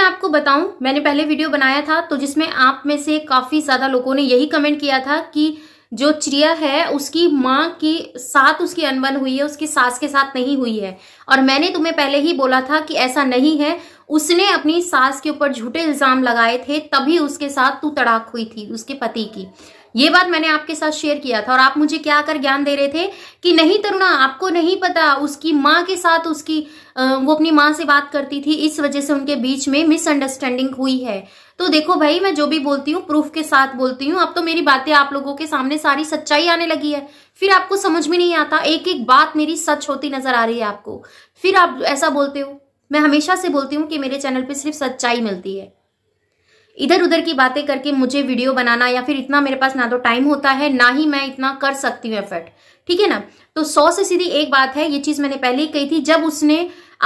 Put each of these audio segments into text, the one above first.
मैं आपको बताऊं मैंने पहले वीडियो बनाया था तो जिसमें आप में से काफी ज्यादा लोगों ने यही कमेंट किया था कि जो चिड़िया है उसकी माँ की साथ उसकी अनबन हुई है उसकी सास के साथ नहीं हुई है और मैंने तुम्हें पहले ही बोला था कि ऐसा नहीं है उसने अपनी सास के ऊपर झूठे इल्जाम लगाए थे तभी उसके साथ तू तड़ाक हुई थी उसके पति की ये बात मैंने आपके साथ शेयर किया था और आप मुझे क्या कर ज्ञान दे रहे थे कि नहीं तरुणा आपको नहीं पता उसकी माँ के साथ उसकी वो अपनी माँ से बात करती थी इस वजह से उनके बीच में मिसअंडरस्टैंडिंग हुई है तो देखो भाई मैं जो भी बोलती हूँ प्रूफ के साथ बोलती हूँ अब तो मेरी बातें आप लोगों के सामने सारी सच्चाई आने लगी है फिर आपको समझ में नहीं आता एक एक बात मेरी सच होती नजर आ रही है आपको फिर आप ऐसा बोलते हो मैं हमेशा से बोलती हूँ कि मेरे चैनल पे सिर्फ सच्चाई मिलती है इधर उधर की बातें करके मुझे वीडियो बनाना या फिर इतना मेरे पास ना तो टाइम होता है ना ही मैं इतना कर सकती हूँ एफर्ट ठीक है ना तो सौ से सीधी एक बात है ये चीज़ मैंने पहले ही कही थी जब उसने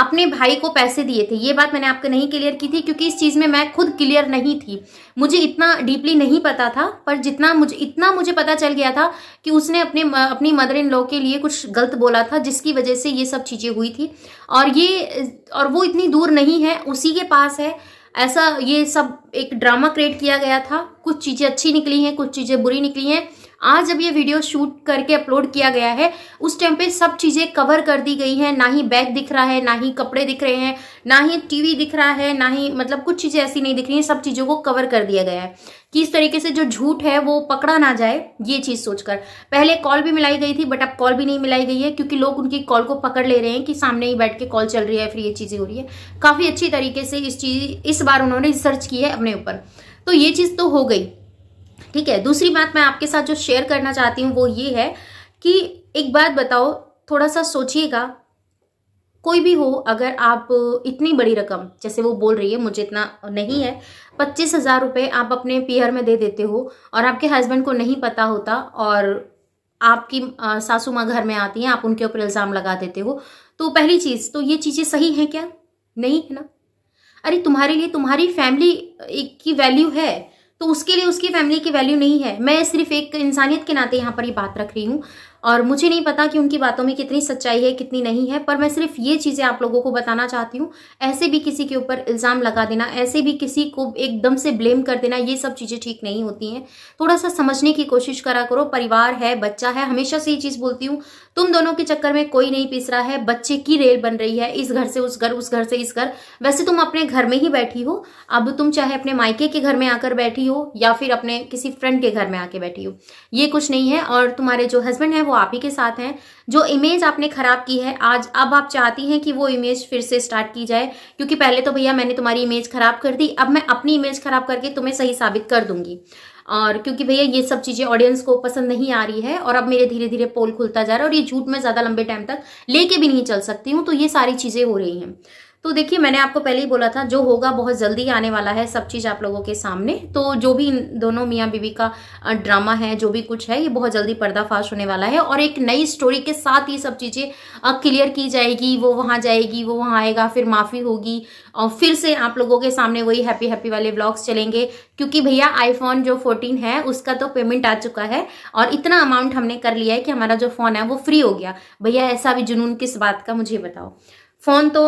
अपने भाई को पैसे दिए थे ये बात मैंने आपको नहीं क्लियर की थी क्योंकि इस चीज़ में मैं खुद क्लियर नहीं थी मुझे इतना डीपली नहीं पता था पर जितना मुझे इतना मुझे पता चल गया था कि उसने अपने अपनी मदर इन लॉ के लिए कुछ गलत बोला था जिसकी वजह से ये सब चीज़ें हुई थी और ये और वो इतनी दूर नहीं है उसी के पास है ऐसा ये सब एक ड्रामा क्रिएट किया गया था कुछ चीज़ें अच्छी निकली हैं कुछ चीज़ें बुरी निकली हैं आज जब ये वीडियो शूट करके अपलोड किया गया है उस टाइम पे सब चीज़ें कवर कर दी गई हैं ना ही बैग दिख रहा है ना ही कपड़े दिख रहे हैं ना ही टीवी दिख रहा है ना ही मतलब कुछ चीज़ें ऐसी नहीं दिख रही हैं सब चीज़ों को कवर कर दिया गया है कि इस तरीके से जो झूठ है वो पकड़ा ना जाए ये चीज़ सोचकर पहले कॉल भी मिलाई गई थी बट अब कॉल भी नहीं मिलाई गई है क्योंकि लोग उनकी कॉल को पकड़ ले रहे हैं कि सामने ही बैठ के कॉल चल रही है फिर ये चीज़ें हो रही है काफ़ी अच्छी तरीके से इस चीज़ इस बार उन्होंने रिसर्च की है अपने ऊपर तो ये चीज़ तो हो गई ठीक है दूसरी बात मैं आपके साथ जो शेयर करना चाहती हूँ वो ये है कि एक बात बताओ थोड़ा सा सोचिएगा कोई भी हो अगर आप इतनी बड़ी रकम जैसे वो बोल रही है मुझे इतना नहीं है पच्चीस हज़ार रुपये आप अपने पीहर में दे देते हो और आपके हस्बैंड को नहीं पता होता और आपकी सासू माँ घर में आती हैं आप उनके ऊपर इल्ज़ाम लगा देते हो तो पहली चीज़ तो ये चीज़ें सही हैं क्या नहीं है ना अरे तुम्हारे लिए तुम्हारी फैमिली की वैल्यू है तो उसके लिए उसकी फैमिली की वैल्यू नहीं है मैं सिर्फ एक इंसानियत के नाते यहाँ पर ये बात रख रही हूँ और मुझे नहीं पता कि उनकी बातों में कितनी सच्चाई है कितनी नहीं है पर मैं सिर्फ ये चीज़ें आप लोगों को बताना चाहती हूँ ऐसे भी किसी के ऊपर इल्ज़ाम लगा देना ऐसे भी किसी को एकदम से ब्लेम कर देना ये सब चीज़ें ठीक नहीं होती हैं थोड़ा सा समझने की कोशिश करा करो परिवार है बच्चा है हमेशा से ये चीज़ बोलती हूँ तुम दोनों के चक्कर में कोई नहीं पिस रहा है बच्चे की रेल बन रही है इस घर से उस घर उस घर से इस घर वैसे तुम अपने घर में ही बैठी हो अब तुम चाहे अपने मायके के घर में आकर बैठी हो या फिर अपने किसी फ्रेंड के घर में आके बैठी हो ये कुछ नहीं है और तुम्हारे जो हस्बैंड है वो आप ही के साथ हैं जो इमेज आपने खराब की है आज अब आप चाहती हैं कि वो इमेज फिर से स्टार्ट की जाए क्योंकि पहले तो भैया मैंने तुम्हारी इमेज खराब कर दी अब मैं अपनी इमेज खराब करके तुम्हें सही साबित कर दूंगी और क्योंकि भैया ये सब चीज़ें ऑडियंस को पसंद नहीं आ रही है और अब मेरे धीरे धीरे पोल खुलता जा रहा है और ये झूठ मैं ज़्यादा लंबे टाइम तक लेके भी नहीं चल सकती हूँ तो ये सारी चीज़ें हो रही हैं तो देखिए मैंने आपको पहले ही बोला था जो होगा बहुत जल्दी आने वाला है सब चीज़ आप लोगों के सामने तो जो भी इन दोनों मियाँ बीवी का ड्रामा है जो भी कुछ है ये बहुत जल्दी पर्दाफाश होने वाला है और एक नई स्टोरी के साथ ही सब चीज़ें क्लियर की जाएगी वो वहाँ जाएगी वो वहाँ आएगा फिर माफ़ी होगी और फिर से आप लोगों के सामने वही हैप्पी हैप्पी वाले ब्लॉग्स चलेंगे क्योंकि भैया आईफोन जो फोर्टीन है उसका तो पेमेंट आ चुका है और इतना अमाउंट हमने कर लिया है कि हमारा जो फ़ोन है वो फ्री हो गया भैया ऐसा भी जुनून किस बात का मुझे बताओ फ़ोन तो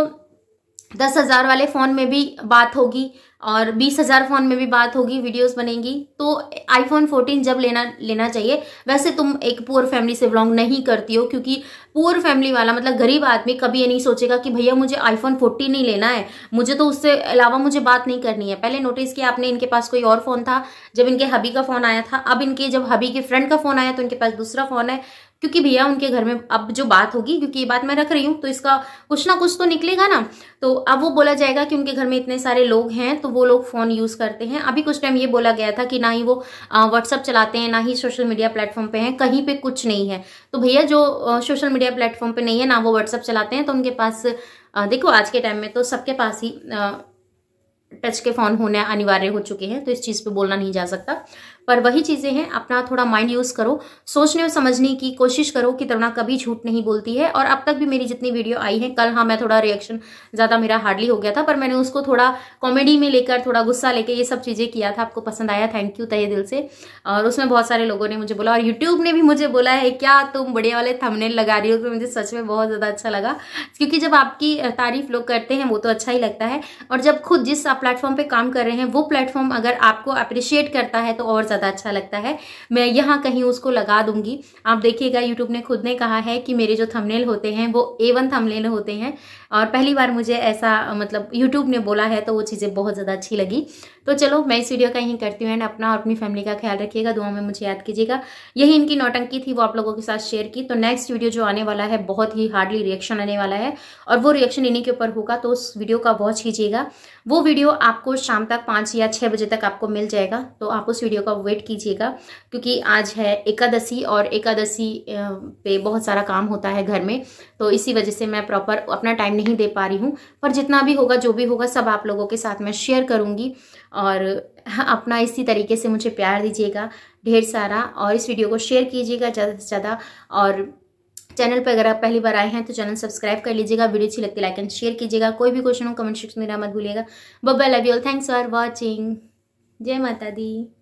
दस हज़ार वाले फ़ोन में भी बात होगी और बीस हज़ार फ़ोन में भी बात होगी वीडियोस बनेंगी तो आईफोन फोर्टीन जब लेना लेना चाहिए वैसे तुम एक पुअर फैमिली से बिलोंग नहीं करती हो क्योंकि पुअर फैमिली वाला मतलब गरीब आदमी कभी ये नहीं सोचेगा कि भैया मुझे आईफोन फोर्टीन नहीं लेना है मुझे तो उससे अलावा मुझे बात नहीं करनी है पहले नोटिस किया आपने इनके पास कोई और फ़ोन था जब इनके हबी का फ़ोन आया था अब इनके जब हबी के फ्रेंड का फ़ोन आया तो इनके पास दूसरा फ़ोन है क्योंकि भैया उनके घर में अब जो बात होगी क्योंकि ये बात मैं रख रही हूँ तो इसका कुछ ना कुछ तो निकलेगा ना तो अब वो बोला जाएगा कि उनके घर में इतने सारे लोग हैं तो वो लोग फ़ोन यूज़ करते हैं अभी कुछ टाइम ये बोला गया था कि ना ही वो व्हाट्सअप चलाते हैं ना ही सोशल मीडिया प्लेटफॉर्म पे हैं कहीं पर कुछ नहीं है तो भैया जो सोशल मीडिया प्लेटफॉर्म पर नहीं है ना वो व्हाट्सअप चलाते हैं तो उनके पास देखो आज के टाइम में तो सबके पास ही टच के फ़ोन होने अनिवार्य हो चुके हैं तो इस चीज़ पे बोलना नहीं जा सकता पर वही चीज़ें हैं अपना थोड़ा माइंड यूज़ करो सोचने और समझने की कोशिश करो कि तरुणा कभी झूठ नहीं बोलती है और अब तक भी मेरी जितनी वीडियो आई है कल हाँ मैं थोड़ा रिएक्शन ज़्यादा मेरा हार्डली हो गया था पर मैंने उसको थोड़ा कॉमेडी में लेकर थोड़ा गुस्सा लेकर ये सब चीज़ें किया था आपको पसंद आया थैंक यू तय दिल से और उसमें बहुत सारे लोगों ने मुझे बोला और यूट्यूब ने भी मुझे बोला है क्या तुम बड़े वाले थमने लगा रही हो तो मुझे सच में बहुत ज़्यादा अच्छा लगा क्योंकि जब आपकी तारीफ लोग करते हैं वो तो अच्छा ही लगता है और जब खुद जिस प्लेटफॉर्म पर काम कर रहे हैं वो प्लेटफॉर्म अगर आपको अप्रिशिएट करता है तो और ज़्यादा अच्छा लगता है मैं यहाँ कहीं उसको लगा दूंगी आप देखिएगा यूट्यूब ने खुद ने कहा है कि मेरे जो थमनेल होते हैं वो ए वन होते हैं और पहली बार मुझे ऐसा मतलब यूट्यूब ने बोला है तो वो चीज़ें बहुत ज़्यादा अच्छी लगी तो चलो मैं इस वीडियो का यहीं करती हूँ एंड अपना और अपनी फैमिली का ख्याल रखिएगा दुआ में मुझे याद कीजिएगा यही इनकी नौटंकी थी वो आप लोगों के साथ शेयर की तो नेक्स्ट वीडियो जो आने वाला है बहुत ही हार्डली रिएक्शन आने वाला है और वो रिएक्शन इन्हीं के ऊपर होगा तो उस वीडियो का वॉच कीजिएगा वो वीडियो आपको शाम तक पाँच या छः बजे तक आपको मिल जाएगा तो आप उस वीडियो का वेट कीजिएगा क्योंकि आज है एकादशी और एकादशी पे बहुत सारा काम होता है घर में तो इसी वजह से मैं प्रॉपर अपना टाइम नहीं दे पा रही हूँ पर जितना भी होगा जो भी होगा सब आप लोगों के साथ मैं शेयर करूँगी और हाँ, अपना इसी तरीके से मुझे प्यार दीजिएगा ढेर सारा और इस वीडियो को शेयर कीजिएगा ज़्यादा से ज़्यादा और चैनल पर अगर आप पहली बार आए हैं तो चैनल सब्सक्राइब कर लीजिएगा वीडियो अच्छी लगती लाइक एंड शेयर कीजिएगा कोई भी क्वेश्चन हो कमेंट सेक्शन में मत भूलिएगा बब्बा love you all thanks for watching जय माता दी